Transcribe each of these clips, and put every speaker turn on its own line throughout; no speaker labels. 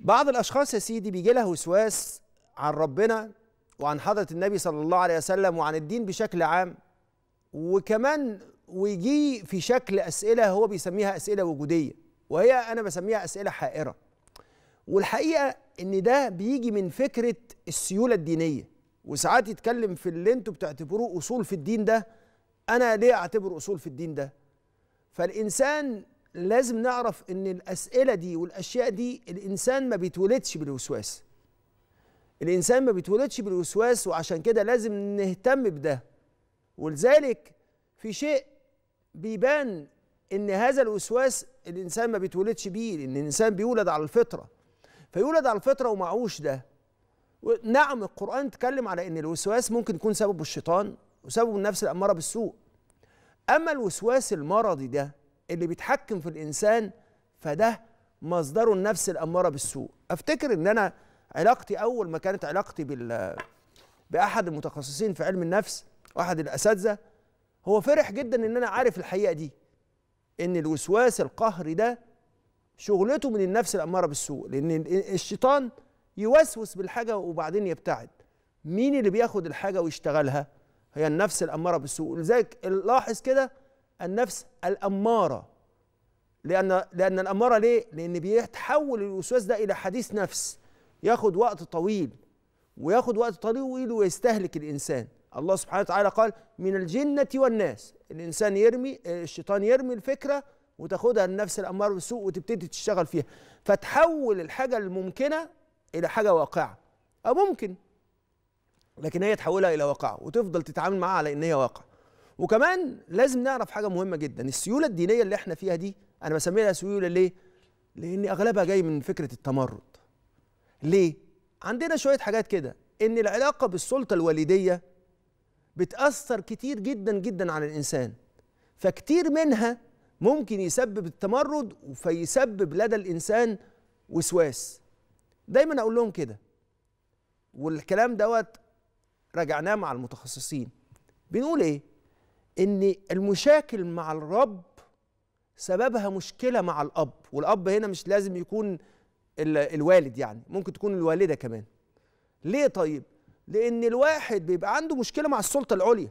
بعض الاشخاص يا سيدي بيجي لها وسواس عن ربنا وعن حضره النبي صلى الله عليه وسلم وعن الدين بشكل عام وكمان ويجي في شكل اسئله هو بيسميها اسئله وجوديه وهي انا بسميها اسئله حائره والحقيقه ان ده بيجي من فكره السيوله الدينيه وساعات يتكلم في اللي انتوا بتعتبروه اصول في الدين ده انا ليه اعتبره اصول في الدين ده فالانسان لازم نعرف ان الاسئله دي والاشياء دي الانسان ما بيتولدش بالوسواس الانسان ما بيتولدش بالوسواس وعشان كده لازم نهتم بده ولذلك في شيء بيبان ان هذا الوسواس الانسان ما بيتولدش بيه لان الانسان بيولد على الفطره فيولد على الفطره ومعهوش ده نعم القران اتكلم على ان الوسواس ممكن يكون سببه الشيطان وسببه النفس الاماره بالسوء اما الوسواس المرضي ده اللي بيتحكم في الانسان فده مصدره النفس الاماره بالسوء افتكر ان انا علاقتي اول ما كانت علاقتي بال باحد المتخصصين في علم النفس واحد الاساتذه هو فرح جدا ان انا عارف الحقيقه دي ان الوسواس القهري ده شغلته من النفس الاماره بالسوء لان الشيطان يوسوس بالحاجه وبعدين يبتعد مين اللي بياخد الحاجه ويشتغلها هي النفس الاماره بالسوء لذلك لاحظ كده النفس الأمارة لأن لأن الأمارة ليه؟ لأن بيتحول الوسواس ده إلى حديث نفس ياخد وقت طويل وياخد وقت طويل ويستهلك الإنسان الله سبحانه وتعالى قال من الجنة والناس الإنسان يرمي الشيطان يرمي الفكرة وتاخدها النفس الأمارة بالسوء وتبتدي تشتغل فيها فتحول الحاجة الممكنة إلى حاجة واقعة أو ممكن لكن هي تحولها إلى واقعة وتفضل تتعامل معاها على إن هي واقعه وكمان لازم نعرف حاجه مهمه جدا السيوله الدينيه اللي احنا فيها دي انا بسميها سيوله ليه لان اغلبها جاي من فكره التمرد ليه عندنا شويه حاجات كده ان العلاقه بالسلطه الوالديه بتاثر كتير جدا جدا على الانسان فكتير منها ممكن يسبب التمرد فيسبب لدى الانسان وسواس دايما اقول لهم كده والكلام دوت راجعناه مع المتخصصين بنقول ايه ان المشاكل مع الرب سببها مشكله مع الاب والاب هنا مش لازم يكون الوالد يعني ممكن تكون الوالده كمان ليه طيب لان الواحد بيبقى عنده مشكله مع السلطه العليا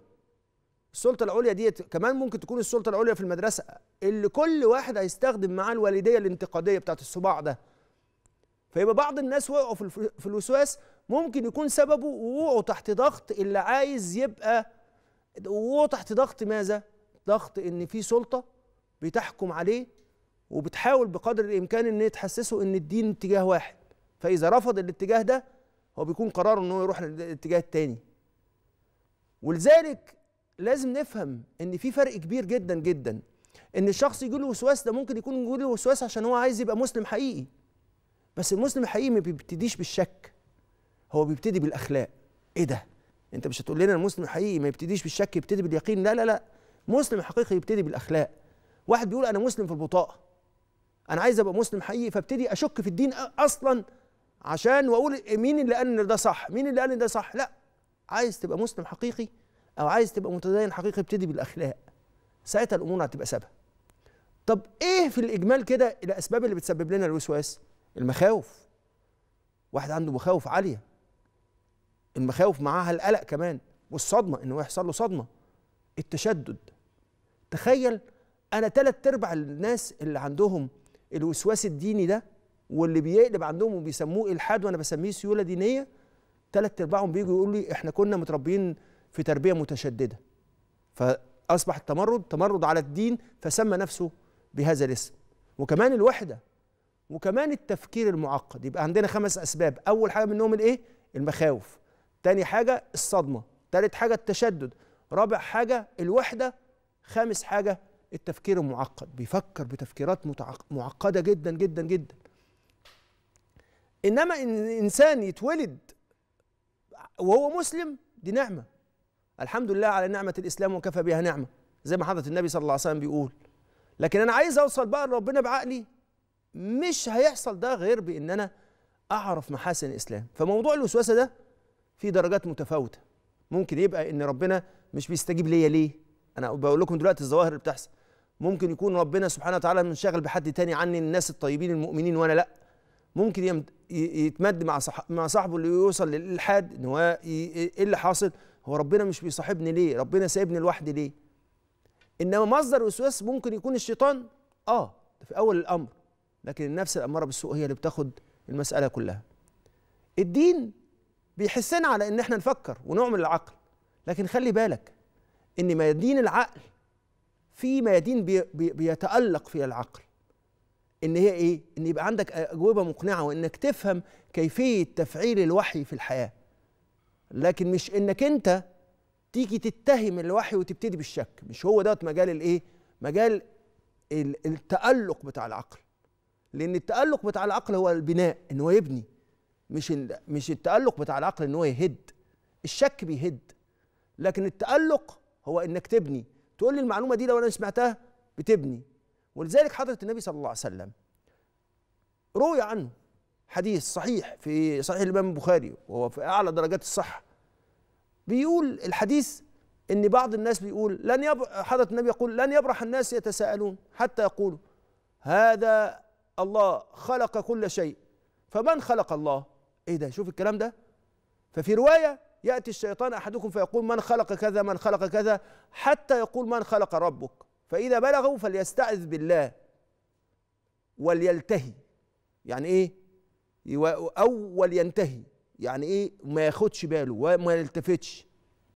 السلطه العليا ديت كمان ممكن تكون السلطه العليا في المدرسه اللي كل واحد هيستخدم معاه الوالديه الانتقاديه بتاعت الصباع ده فيبقى بعض الناس وقعوا في الوسواس ممكن يكون سببه وقوعه تحت ضغط اللي عايز يبقى وهو تحت ضغط ماذا؟ ضغط ان في سلطه بتحكم عليه وبتحاول بقدر الامكان ان تحسسه ان الدين اتجاه واحد فاذا رفض الاتجاه ده هو بيكون قراره ان هو يروح للاتجاه الثاني ولذلك لازم نفهم ان في فرق كبير جدا جدا ان الشخص له وسواس ده ممكن يكون له وسواس عشان هو عايز يبقى مسلم حقيقي بس المسلم الحقيقي ما بيبتديش بالشك هو بيبتدي بالاخلاق ايه ده انت مش هتقول لنا المسلم الحقيقي ما يبتديش بالشك يبتدي باليقين لا لا لا مسلم حقيقي يبتدي بالاخلاق واحد بيقول انا مسلم في البطاقه انا عايز ابقى مسلم حقيقي فابتدي اشك في الدين اصلا عشان واقول مين اللي قال ان ده صح مين اللي قال ان ده صح لا عايز تبقى مسلم حقيقي او عايز تبقى متدين حقيقي ابتدي بالاخلاق ساعتها الامور هتبقى سابها طب ايه في الاجمال كده الاسباب اللي بتسبب لنا الوسواس المخاوف واحد عنده مخاوف عاليه المخاوف معاها القلق كمان والصدمه انه يحصل له صدمه التشدد تخيل انا ثلاث ارباع الناس اللي عندهم الوسواس الديني ده واللي بيقلب عندهم وبيسموه الحاد وانا بسميه سيوله دينيه ثلاث ارباعهم بيجوا يقولوا لي احنا كنا متربيين في تربيه متشدده فاصبح التمرد تمرد على الدين فسمى نفسه بهذا الاسم وكمان الوحده وكمان التفكير المعقد يبقى عندنا خمس اسباب اول حاجه منهم الايه المخاوف تاني حاجة الصدمة تالت حاجة التشدد رابع حاجة الوحدة خامس حاجة التفكير المعقد بيفكر بتفكيرات معقدة جدا جدا جدا إنما إن إنسان يتولد وهو مسلم دي نعمة الحمد لله على نعمة الإسلام وكفى بها نعمة زي ما حضرة النبي صلى الله عليه وسلم بيقول لكن أنا عايز أوصل بقى لربنا بعقلي مش هيحصل ده غير بإن أنا أعرف محاسن الإسلام فموضوع الوسوسة ده في درجات متفاوته ممكن يبقى ان ربنا مش بيستجيب ليا ليه انا بقول لكم دلوقتي الظواهر اللي بتحصل ممكن يكون ربنا سبحانه وتعالى منشغل بحد تاني عني الناس الطيبين المؤمنين وانا لا ممكن يتمد مع مع صاحبه اللي يوصل للالحاد ان هو ايه اللي حاصل هو ربنا مش بيصاحبني ليه ربنا سايبني لوحدي ليه انما مصدر وسواس ممكن يكون الشيطان اه في اول الامر لكن النفس الاماره بالسوء هي اللي بتاخد المساله كلها الدين بيحسنا على ان احنا نفكر ونعمل العقل لكن خلي بالك ان ميادين العقل في ميادين بي بي بيتالق فيها العقل ان هي ايه ان يبقى عندك اجوبه مقنعه وانك تفهم كيفيه تفعيل الوحي في الحياه لكن مش انك انت تيجي تتهم الوحي وتبتدي بالشك مش هو دوت مجال الايه مجال التالق بتاع العقل لان التالق بتاع العقل هو البناء ان هو يبني مش مش التألق بتاع العقل ان هو يهد الشك بيهد لكن التألق هو انك تبني تقول لي المعلومه دي لو انا سمعتها بتبني ولذلك حضره النبي صلى الله عليه وسلم روي عنه حديث صحيح في صحيح الامام البخاري وهو في اعلى درجات الصحه بيقول الحديث ان بعض الناس بيقول لن يب... حضره النبي يقول لن يبرح الناس يتساءلون حتى يقولوا هذا الله خلق كل شيء فمن خلق الله ايه ده شوف الكلام ده ففي روايه ياتي الشيطان احدكم فيقول من خلق كذا من خلق كذا حتى يقول من خلق ربك فاذا بلغوا فليستعذ بالله وليلتهي يعني ايه او ولينتهي يعني ايه ما ياخدش باله وما يلتفتش